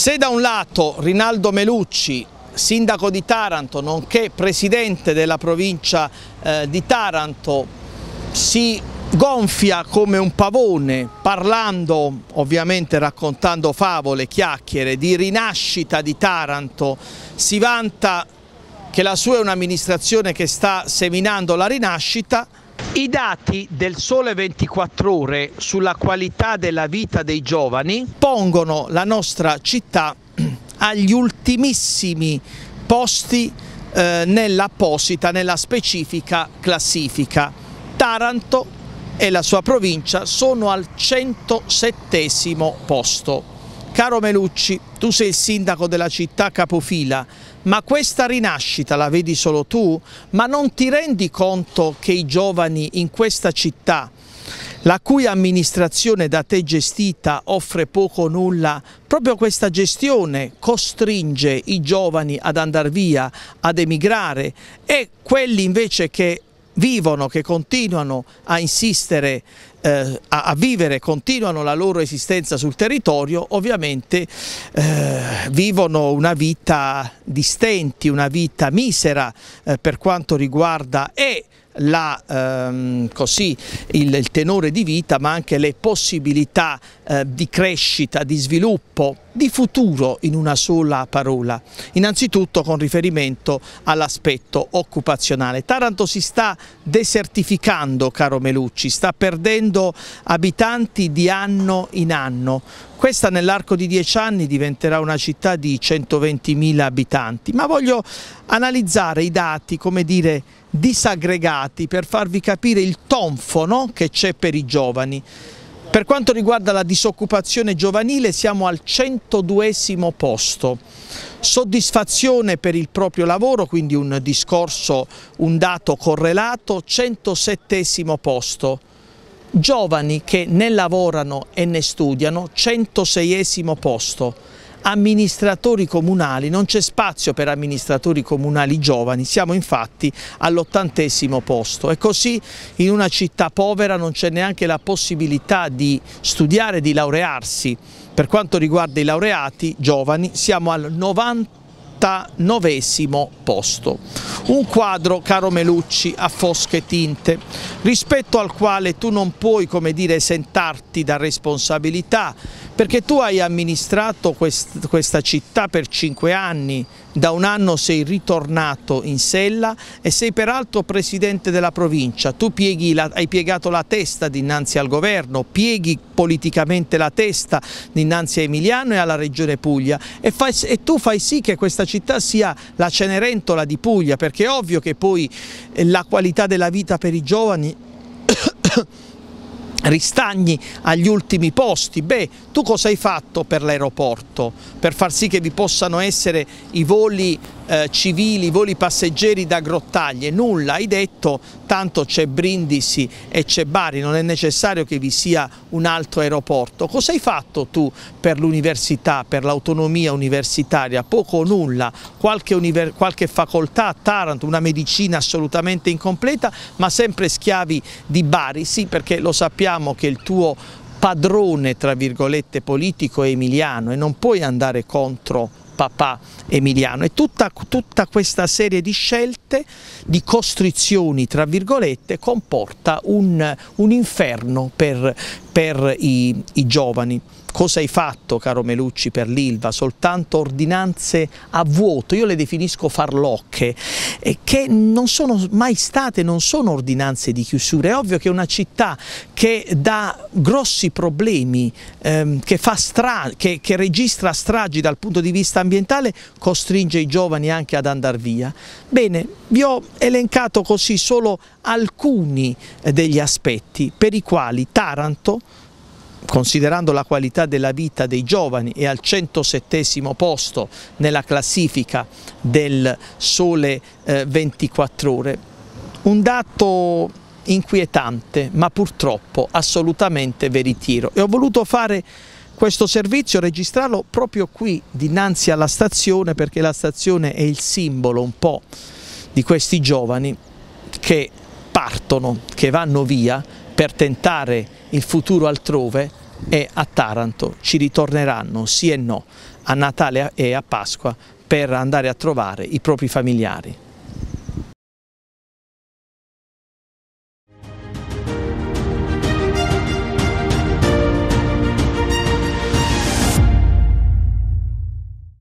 Se da un lato Rinaldo Melucci sindaco di Taranto nonché presidente della provincia eh, di Taranto si gonfia come un pavone parlando ovviamente raccontando favole, chiacchiere di rinascita di Taranto si vanta che la sua è un'amministrazione che sta seminando la rinascita i dati del Sole 24 ore sulla qualità della vita dei giovani pongono la nostra città agli ultimissimi posti eh, nell'apposita, nella specifica classifica. Taranto e la sua provincia sono al 107 posto. Caro Melucci, tu sei il sindaco della città capofila, ma questa rinascita la vedi solo tu? Ma non ti rendi conto che i giovani in questa città, la cui amministrazione da te gestita offre poco o nulla, proprio questa gestione costringe i giovani ad andare via, ad emigrare e quelli invece che vivono, che continuano a insistere, eh, a, a, vivere, continuano la loro esistenza sul territorio, ovviamente eh, vivono una vita di stenti, una vita misera eh, per quanto riguarda e la, ehm, così, il, il, tenore di vita ma anche le possibilità eh, di crescita, di sviluppo di futuro in una sola parola, innanzitutto con riferimento all'aspetto occupazionale. Taranto si sta desertificando, caro Melucci, sta perdendo abitanti di anno in anno. Questa nell'arco di dieci anni diventerà una città di 120.000 abitanti, ma voglio analizzare i dati, come dire, disaggregati per farvi capire il tonfo no? che c'è per i giovani. Per quanto riguarda la disoccupazione giovanile siamo al 102 posto. Soddisfazione per il proprio lavoro, quindi un discorso, un dato correlato, 107 posto. Giovani che né lavorano e né studiano, 106 posto amministratori comunali, non c'è spazio per amministratori comunali giovani, siamo infatti all'ottantesimo posto e così in una città povera non c'è neanche la possibilità di studiare, di laurearsi. Per quanto riguarda i laureati giovani siamo al 90 49 posto. Un quadro, caro Melucci, a fosche tinte, rispetto al quale tu non puoi, come dire, esentarti da responsabilità, perché tu hai amministrato quest questa città per cinque anni, da un anno sei ritornato in sella e sei peraltro presidente della provincia, tu la, hai piegato la testa dinanzi al governo, pieghi politicamente la testa dinanzi a Emiliano e alla regione Puglia e, fai, e tu fai sì che questa città sia la Cenerentola di Puglia perché è ovvio che poi eh, la qualità della vita per i giovani ristagni agli ultimi posti. Beh, tu cosa hai fatto per l'aeroporto? Per far sì che vi possano essere i voli eh, civili, i voli passeggeri da grottaglie? Nulla, hai detto tanto c'è Brindisi e c'è Bari, non è necessario che vi sia un altro aeroporto. Cosa hai fatto tu per l'università, per l'autonomia universitaria? Poco o nulla, qualche, qualche facoltà a Taranto, una medicina assolutamente incompleta, ma sempre schiavi di Bari, sì perché lo sappiamo sappiamo che il tuo padrone, tra virgolette, politico è Emiliano e non puoi andare contro papà Emiliano e tutta, tutta questa serie di scelte virgolette, di costrizioni, tra virgolette, comporta un, un inferno per, per i, i giovani cosa hai fatto caro Melucci per l'Ilva, soltanto ordinanze a vuoto, io le definisco farlocche, eh, che non sono mai state, non sono ordinanze di chiusura, è ovvio che una città che dà grossi problemi, ehm, che, che, che registra stragi dal punto di vista ambientale, costringe i giovani anche ad andare via. Bene, vi ho elencato così solo alcuni eh, degli aspetti per i quali Taranto considerando la qualità della vita dei giovani è al 107 posto nella classifica del sole 24 eh, ore, un dato inquietante ma purtroppo assolutamente veritiero e ho voluto fare questo servizio, registrarlo proprio qui dinanzi alla stazione perché la stazione è il simbolo un po' di questi giovani che partono, che vanno via per tentare il futuro altrove e a Taranto ci ritorneranno sì e no a Natale e a Pasqua per andare a trovare i propri familiari.